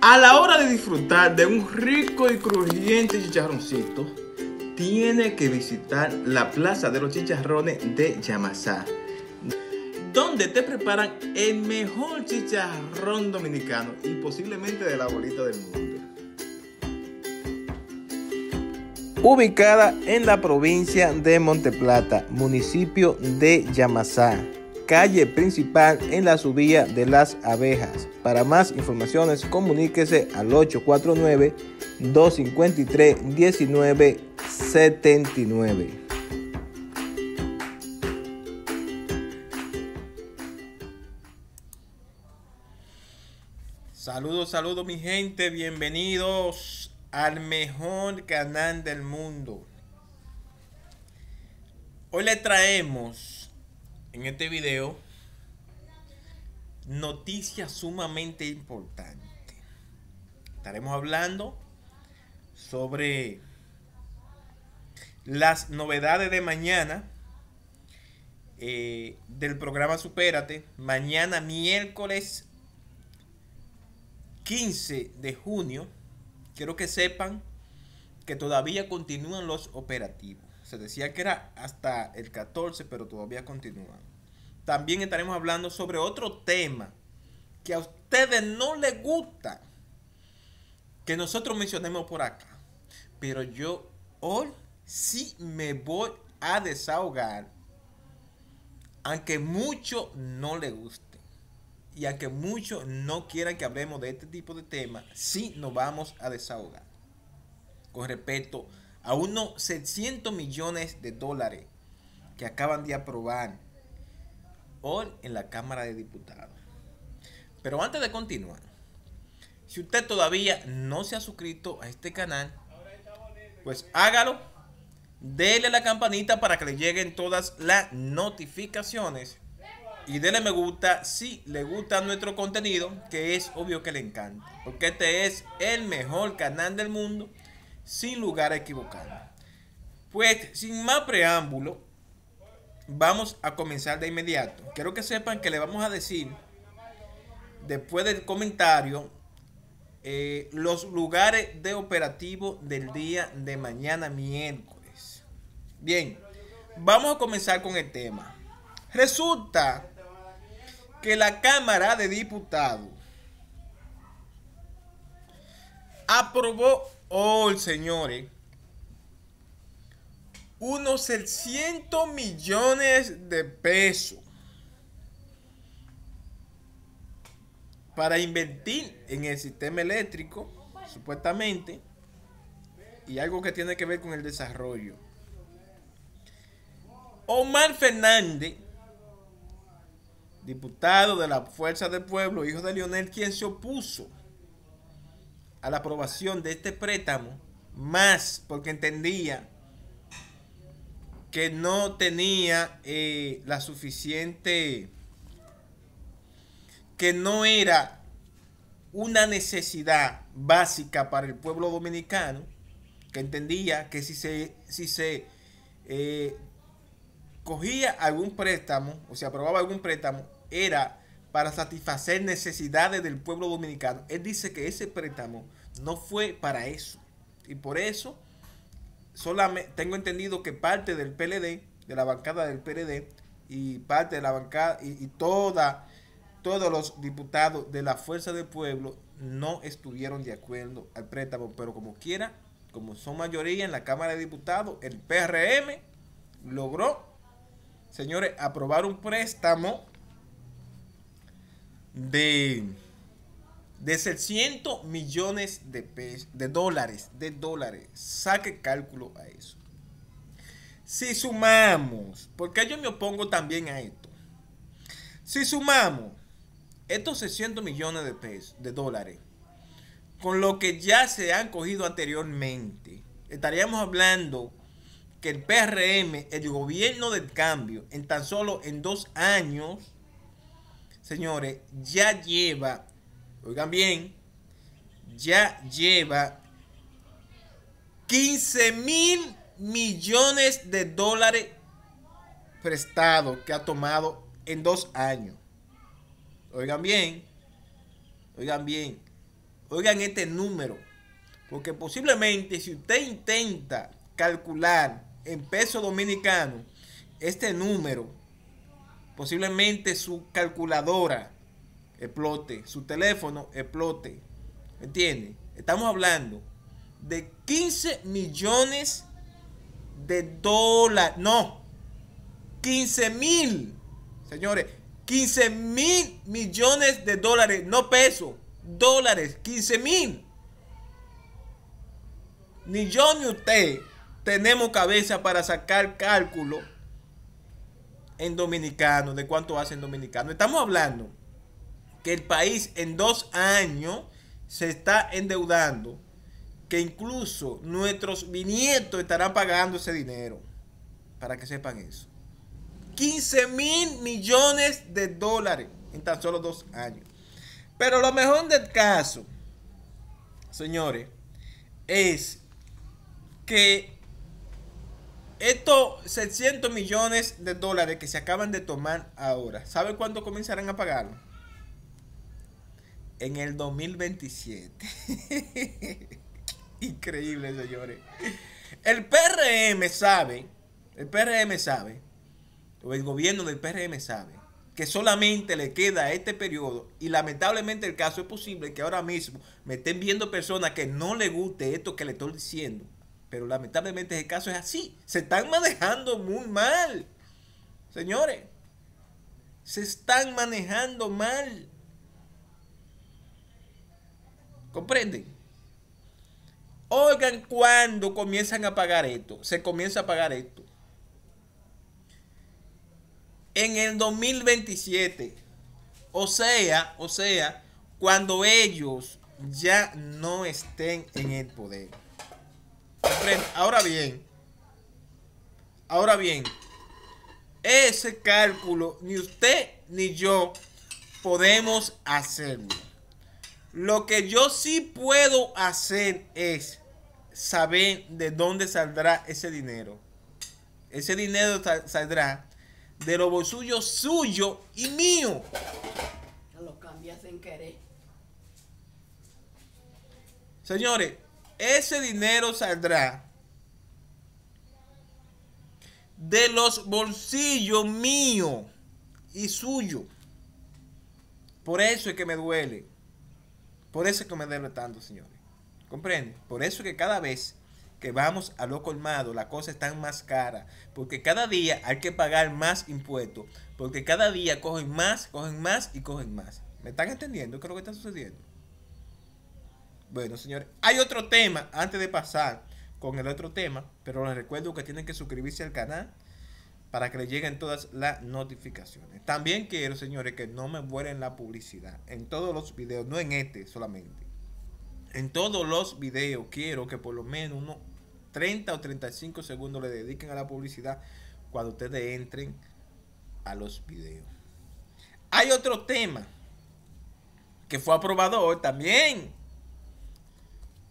A la hora de disfrutar de un rico y crujiente chicharroncito, tiene que visitar la Plaza de los Chicharrones de Yamasá, donde te preparan el mejor chicharrón dominicano y posiblemente de la bolita del mundo. ubicada en la provincia de Monteplata, municipio de Yamasá, calle principal en la subida de las abejas. Para más informaciones, comuníquese al 849-253-1979. Saludos, saludos mi gente, bienvenidos al mejor canal del mundo. Hoy le traemos en este video noticias sumamente importantes. Estaremos hablando sobre las novedades de mañana eh, del programa Supérate. Mañana miércoles 15 de junio quiero que sepan que todavía continúan los operativos. Se decía que era hasta el 14, pero todavía continúan. También estaremos hablando sobre otro tema que a ustedes no les gusta que nosotros mencionemos por acá. Pero yo hoy sí me voy a desahogar, aunque mucho no le guste y que muchos no quieran que hablemos de este tipo de temas, sí nos vamos a desahogar. Con respecto a unos 700 millones de dólares que acaban de aprobar hoy en la Cámara de Diputados. Pero antes de continuar, si usted todavía no se ha suscrito a este canal, pues hágalo. Dele a la campanita para que le lleguen todas las notificaciones y denle me gusta si le gusta nuestro contenido, que es obvio que le encanta, porque este es el mejor canal del mundo, sin lugar a Pues sin más preámbulo, vamos a comenzar de inmediato. Quiero que sepan que le vamos a decir, después del comentario, eh, los lugares de operativo del día de mañana miércoles. Bien, vamos a comenzar con el tema. Resulta que la Cámara de Diputados aprobó hoy, oh, señores, unos 600 millones de pesos para invertir en el sistema eléctrico, supuestamente, y algo que tiene que ver con el desarrollo. Omar Fernández diputado de la Fuerza del Pueblo, hijo de Lionel, quien se opuso a la aprobación de este préstamo, más porque entendía que no tenía eh, la suficiente, que no era una necesidad básica para el pueblo dominicano, que entendía que si se, eh, cogía algún préstamo o se aprobaba algún préstamo, era para satisfacer necesidades del pueblo dominicano. Él dice que ese préstamo no fue para eso. Y por eso solamente tengo entendido que parte del PLD, de la bancada del PLD y parte de la bancada y, toda, todos los diputados de la Fuerza del Pueblo no estuvieron de acuerdo al préstamo, pero como quiera, como son mayoría en la Cámara de Diputados, el PRM logró, señores, aprobar un préstamo de, de 600 millones de, de dólares, de dólares. Saque cálculo a eso. Si sumamos, porque yo me opongo también a esto. Si sumamos estos 600 millones de de dólares, con lo que ya se han cogido anteriormente, estaríamos hablando que el PRM, el gobierno del cambio, en tan solo en dos años, señores, ya lleva, oigan bien, ya lleva 15 mil millones de dólares prestados que ha tomado en dos años. Oigan bien, oigan bien, oigan este número, porque posiblemente si usted intenta calcular en peso dominicano este número, Posiblemente su calculadora explote, su teléfono explote. entiende Estamos hablando de 15 millones de dólares. No, 15 mil. Señores, 15 mil millones de dólares, no peso, dólares, 15 mil. Ni yo ni usted tenemos cabeza para sacar cálculo en dominicano, de cuánto hace en dominicano. Estamos hablando que el país en dos años se está endeudando, que incluso nuestros nietos estarán pagando ese dinero. Para que sepan eso. 15 mil millones de dólares en tan solo dos años. Pero lo mejor del caso, señores, es que estos 600 millones de dólares que se acaban de tomar ahora, ¿sabe cuándo comenzarán a pagarlo? En el 2027. Increíble, señores. El PRM sabe, el PRM sabe, o el gobierno del PRM sabe, que solamente le queda este periodo y lamentablemente el caso es posible que ahora mismo me estén viendo personas que no le guste esto que le estoy diciendo pero lamentablemente ese caso es así. Se están manejando muy mal. Señores, se están manejando mal. ¿Comprenden? Oigan cuando comienzan a pagar esto. Se comienza a pagar esto. En el 2027. O sea, o sea, cuando ellos ya no estén en el poder. Ahora bien, ahora bien, ese cálculo ni usted ni yo podemos hacerlo. Lo que yo sí puedo hacer es saber de dónde saldrá ese dinero. Ese dinero saldrá de lo suyo, suyo y mío. Lo cambias querer. Señores, ese dinero saldrá de los bolsillos mío y suyo. Por eso es que me duele. Por eso es que me duele tanto, señores. ¿Comprenden? Por eso es que cada vez que vamos a lo colmado, la cosa está más cara. Porque cada día hay que pagar más impuestos. Porque cada día cogen más, cogen más y cogen más. ¿Me están entendiendo? ¿Qué es lo que está sucediendo? Bueno, señores, hay otro tema antes de pasar con el otro tema, pero les recuerdo que tienen que suscribirse al canal para que les lleguen todas las notificaciones. También quiero, señores, que no me vuelen la publicidad en todos los videos, no en este solamente. En todos los videos quiero que por lo menos unos 30 o 35 segundos le dediquen a la publicidad cuando ustedes entren a los videos. Hay otro tema que fue aprobado hoy también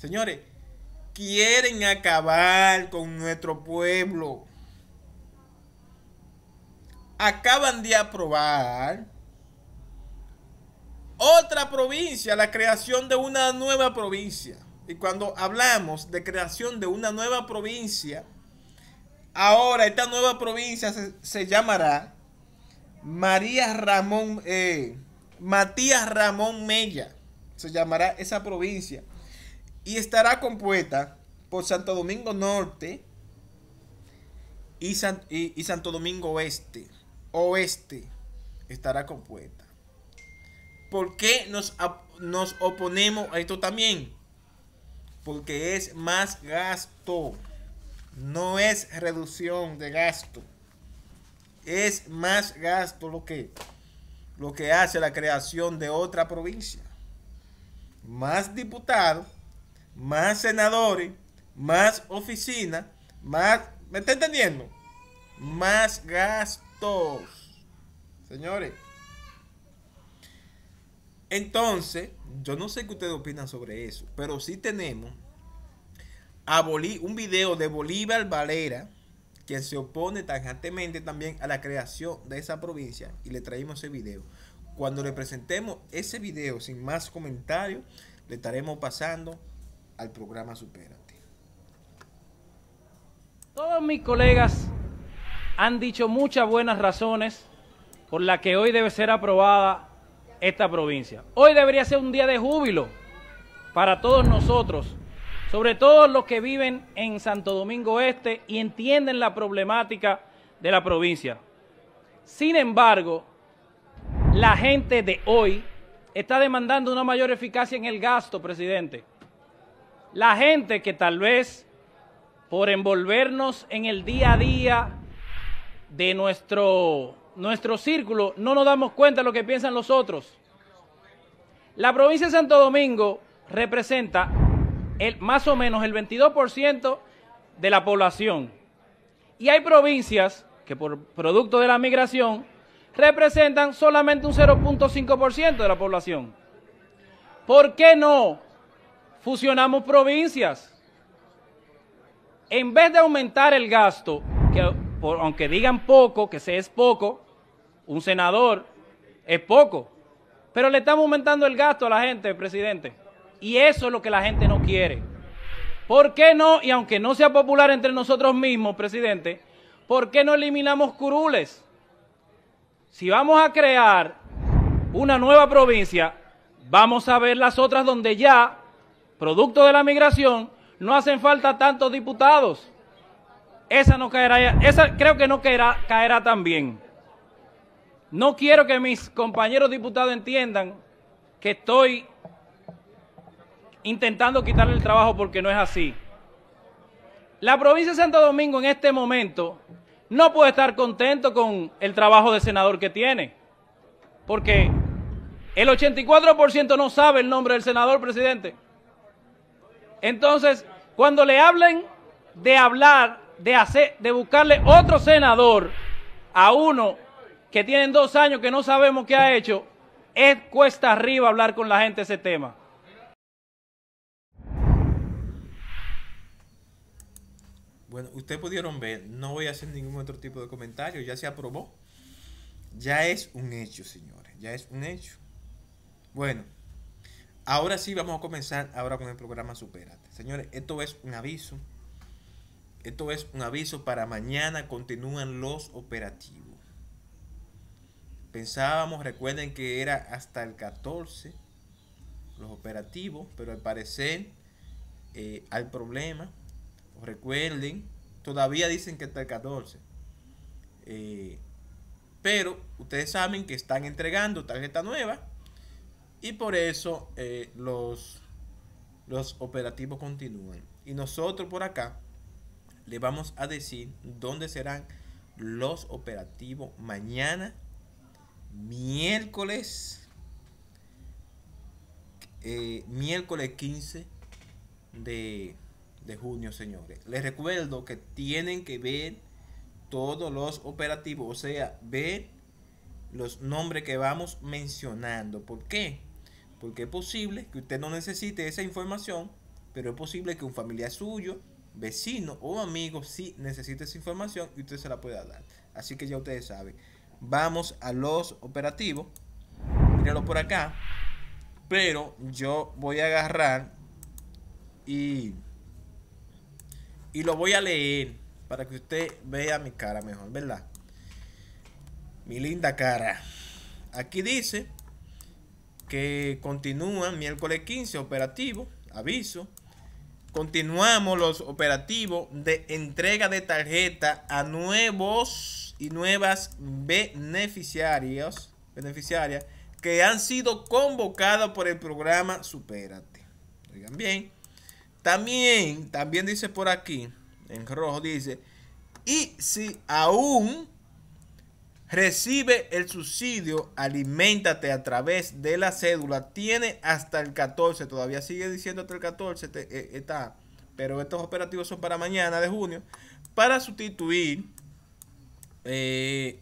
Señores, quieren acabar con nuestro pueblo. Acaban de aprobar otra provincia, la creación de una nueva provincia. Y cuando hablamos de creación de una nueva provincia, ahora esta nueva provincia se, llamará María Ramón, eh, Matías Ramón Mella. Se llamará esa provincia y estará compuesta por Santo Domingo Norte y, Santo Domingo Oeste. Oeste estará compuesta. ¿Por qué nos, oponemos a esto también? Porque es más gasto. No es reducción de gasto. Es más gasto lo que, lo que hace la creación de otra provincia. Más diputados más senadores, más oficinas, más... ¿Me está entendiendo? Más gastos. Señores. Entonces, yo no sé qué ustedes opinan sobre eso, pero sí tenemos un video de Bolívar Valera, que se opone tajantemente también a la creación de esa provincia, y le traemos ese video. Cuando le presentemos ese video sin más comentarios, le estaremos pasando al programa Supérate. Todos mis colegas han dicho muchas buenas razones por las que hoy debe ser aprobada esta provincia. Hoy debería ser un día de júbilo para todos nosotros, sobre todo los que viven en Santo Domingo Este y entienden la problemática de la provincia. Sin embargo, la gente de hoy está demandando una mayor eficacia en el gasto, presidente la gente que tal vez por envolvernos en el día a día de nuestro, nuestro círculo, no nos damos cuenta de lo que piensan los otros. La provincia de Santo Domingo representa el, más o menos el 22% de la población. Y hay provincias que por producto de la migración representan solamente un 0.5% de la población. ¿Por qué no fusionamos provincias. En vez de aumentar el gasto, que aunque digan poco, que se es poco, un senador es poco, pero le estamos aumentando el gasto a la gente, presidente. Y eso es lo que la gente no quiere. ¿Por qué no? Y aunque no sea popular entre nosotros mismos, presidente, ¿por qué no eliminamos curules? Si vamos a crear una nueva provincia, vamos a ver las otras donde ya producto de la migración, no hacen falta tantos diputados. Esa no caerá, esa creo que no caerá, caerá también. No quiero que mis compañeros diputados entiendan que estoy intentando quitarle el trabajo porque no es así. La provincia de Santo Domingo en este momento no puede estar contento con el trabajo de senador que tiene, porque el 84% no sabe el nombre del senador presidente. Entonces, cuando le hablen de hablar, de hacer, de buscarle otro senador a uno que tiene dos años que no sabemos qué ha hecho, es cuesta arriba hablar con la gente ese tema. Bueno, ustedes pudieron ver, no voy a hacer ningún otro tipo de comentario, ya se aprobó. Ya es un hecho, señores, ya es un hecho. Bueno. Ahora sí, vamos a comenzar ahora con el programa Superate. Señores, esto es un aviso. Esto es un aviso para mañana. Continúan los operativos. Pensábamos, recuerden que era hasta el 14 los operativos, pero al parecer eh, hay problema. Recuerden, todavía dicen que está el 14. Eh, pero ustedes saben que están entregando tarjeta nueva y por eso eh, los, los operativos continúan. Y nosotros por acá le vamos a decir dónde serán los operativos mañana, miércoles, eh, miércoles 15 de, de junio, señores. Les recuerdo que tienen que ver todos los operativos, o sea, ver los nombres que vamos mencionando. ¿Por qué? Porque es posible que usted no necesite esa información, pero es posible que un familiar suyo, vecino o amigo sí necesite esa información y usted se la pueda dar. Así que ya ustedes saben. Vamos a los operativos. Míralo por acá. Pero yo voy a agarrar y, y lo voy a leer para que usted vea mi cara mejor, ¿verdad? Mi linda cara. Aquí dice que continúan miércoles 15 operativo, aviso. Continuamos los operativos de entrega de tarjeta a nuevos y nuevas beneficiarios, beneficiarias que han sido convocados por el programa Supérate. Oigan bien. También, también dice por aquí, en rojo dice, y si aún Recibe el subsidio, alimentate a través de la cédula. Tiene hasta el 14, todavía sigue diciendo hasta el 14, eh, está, pero estos operativos son para mañana de junio, para sustituir eh,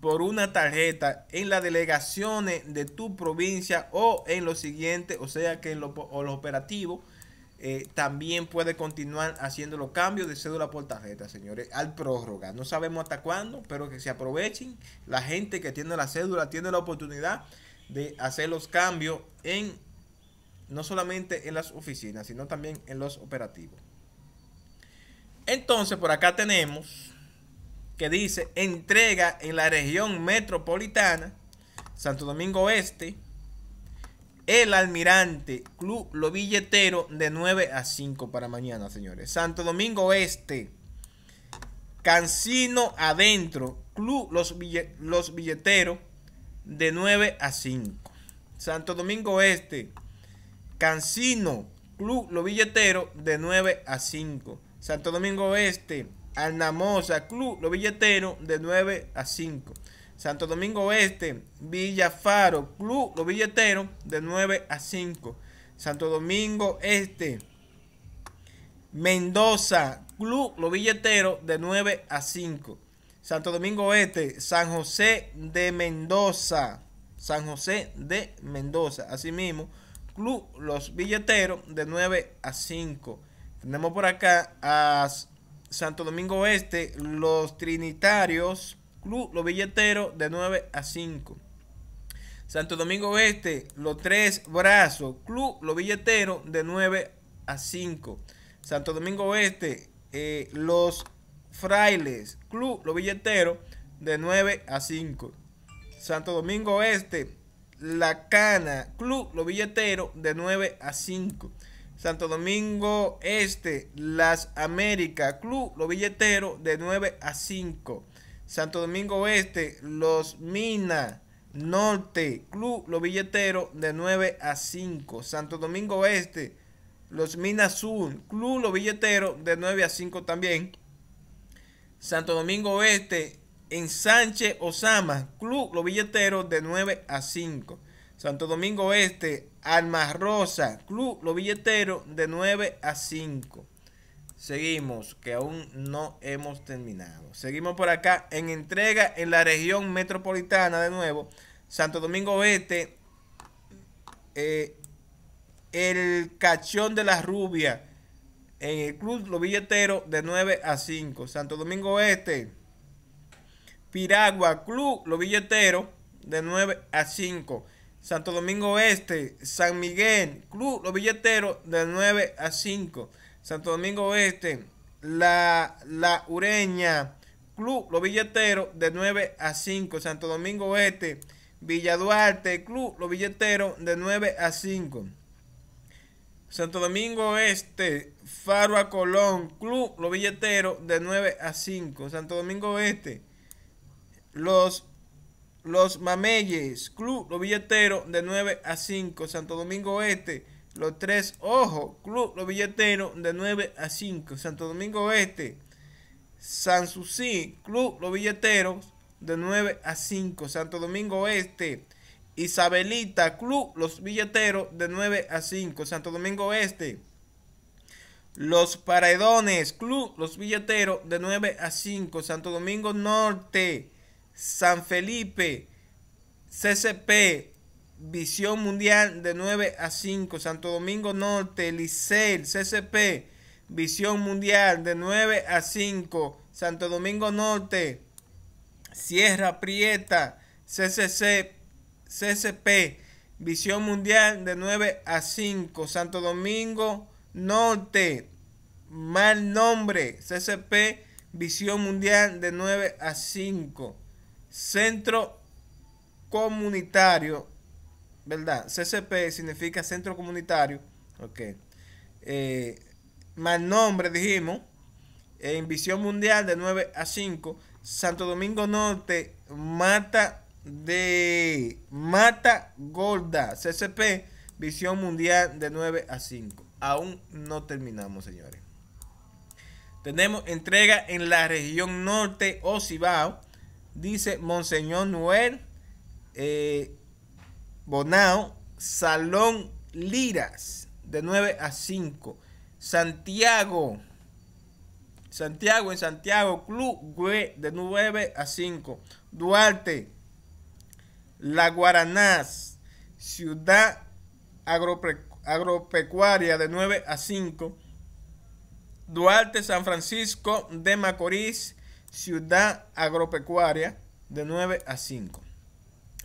por una tarjeta en las delegaciones de tu provincia o en lo siguiente, o sea que en los operativos eh, también puede continuar haciendo los cambios de cédula por tarjeta, señores, al prórroga. No sabemos hasta cuándo, pero que se aprovechen. La gente que tiene la cédula tiene la oportunidad de hacer los cambios en no solamente en las oficinas, sino también en los operativos. Entonces, por acá tenemos que dice entrega en la región metropolitana, Santo Domingo Este, el Almirante, Club Lo Billetero, de 9 a 5 para mañana, señores. Santo Domingo Este. Cancino Adentro, Club Los, Los Billeteros, de 9 a 5. Santo Domingo este Cancino, Club lo billetero de 9 a 5. Santo Domingo Oeste, Alnamosa, Club Los billetero de 9 a 5. Santo Domingo Oeste, Villa Faro, Club Los Billeteros de 9 a 5. Santo Domingo Este, Mendoza, Club Los Billeteros de 9 a 5. Santo Domingo Oeste, San José de Mendoza. San José de Mendoza. Asimismo, Club Los Billeteros de 9 a 5. Tenemos por acá a Santo Domingo Oeste, Los Trinitarios Club Los billetero de 9 a 5. Santo Domingo Este, Los Tres Brazos, Club Los billetero de 9 a 5. Santo Domingo Oeste, eh, Los Frailes, Club Los billetero de 9 a 5. Santo Domingo Oeste, La Cana, Club Los billetero de 9 a 5. Santo Domingo Este, Las Américas, Club Los billetero de 9 a 5. Santo Domingo Oeste, Los Minas, Norte, Club Los Billeteros de 9 a 5. Santo Domingo Oeste, Los Minas Sur, Club Los Billeteros de 9 a 5 también. Santo Domingo Oeste, en Osama, Club Los Billeteros de 9 a 5. Santo Domingo Oeste, Almas Rosa, Club Los Billeteros de 9 a 5. Seguimos, que aún no hemos terminado. Seguimos por acá en entrega en la región metropolitana de nuevo. Santo Domingo Este el cachón de la rubia en el club Los Billeteros de 9 a 5. Santo Domingo Este Piragua, Club Los Billeteros de 9 a 5. Santo Domingo Este San Miguel, Club Los Billeteros de 9 a 5. Santo Domingo Oeste, la, Ureña, Club Los Billeteros de 9 a 5. Santo Domingo Oeste, Villa Duarte, Club Los Billeteros de 9 a 5. Santo Domingo Oeste, Faro a Colón, Club Los Billeteros de 9 a 5. Santo Domingo Oeste, Los, los Mameyes, Club Los Billeteros de 9 a 5. Santo Domingo Oeste, los tres, Ojos, Club Los Billeteros de 9 a 5. Santo Domingo Oeste, Susi, Club Los Billeteros de 9 a 5. Santo Domingo Oeste, Isabelita, Club Los Billeteros de 9 a 5. Santo Domingo Oeste. Los Paredones, Club Los Billeteros de 9 a 5. Santo Domingo Norte, San Felipe, CCP, Visión Mundial de 9 a 5. Santo Domingo Norte, Licel, CCP, Visión Mundial de 9 a 5. Santo Domingo Norte, Sierra Prieta, CCC, CCP, Visión Mundial de 9 a 5. Santo Domingo Norte, mal nombre, CCP, Visión Mundial de 9 a 5. Centro Comunitario ¿verdad? CCP significa centro comunitario, ok. Eh, Mal nombre, dijimos, en visión mundial de 9 a 5, Santo Domingo Norte, Mata de Mata Gorda, CCP, visión mundial de 9 a 5. Aún no terminamos, señores. Tenemos entrega en la región norte o dice Monseñor Noel. Eh, Bonao, Salón Liras, de 9 a 5. Santiago, Santiago en Santiago, Club Güe, de 9 a 5. Duarte, La Guaranás, Ciudad Agropecuaria, de 9 a 5. Duarte, San Francisco de Macorís, Ciudad Agropecuaria, de 9 a 5.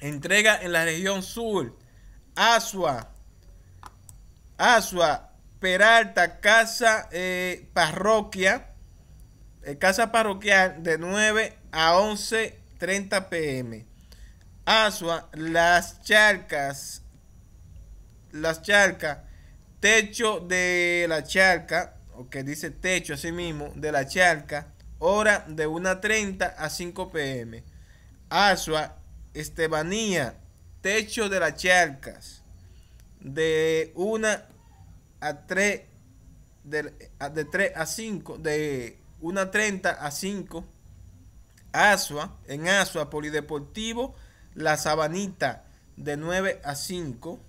Entrega en la región sur. Asua. Asua. Peralta, casa eh, parroquia. Eh, casa parroquial de 9 a 11.30 pm. Asua, las charcas. Las charcas. Techo de la charca. O que dice techo así mismo. De la charca. Hora de 1.30 a 5 pm. Asua, Estebanía, Techo de las Charcas, de 1 a 3, de, 3 a 5, de 1 a 30 a 5. Asua, en Asua, Polideportivo, La Sabanita, de 9 a 5.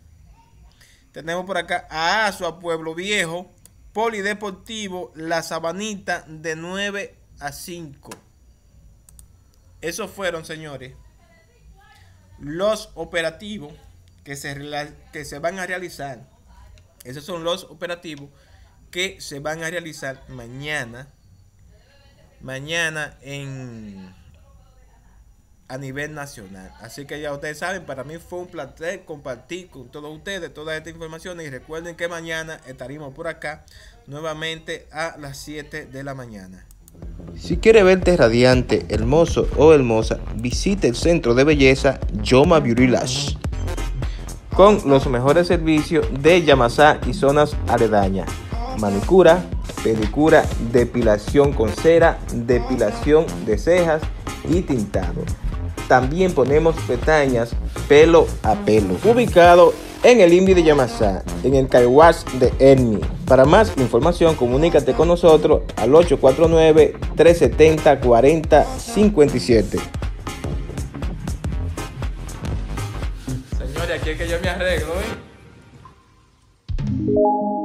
Tenemos por acá a Asua, Pueblo Viejo, Polideportivo, La Sabanita, de 9 a 5. Esos fueron, señores los operativos que se, que se van a realizar. Esos son los operativos que se van a realizar mañana. Mañana en a nivel nacional. Así que ya ustedes saben, para mí fue un placer compartir con todos ustedes toda esta información y recuerden que mañana estaremos por acá nuevamente a las 7 de la mañana. Si quiere verte radiante, hermoso o hermosa, visite el centro de belleza Yoma Beauty Lash con los mejores servicios de Yamasá y zonas aledañas. Manicura, pedicura, depilación con cera, depilación de cejas y tintado. También ponemos pestañas pelo a pelo. Ubicado en el INVI de Yamasá, en el Kaiwash de Enmi para más información, comunícate con nosotros al 849-370-4057. Señores, aquí es que yo me arreglo, ¿eh?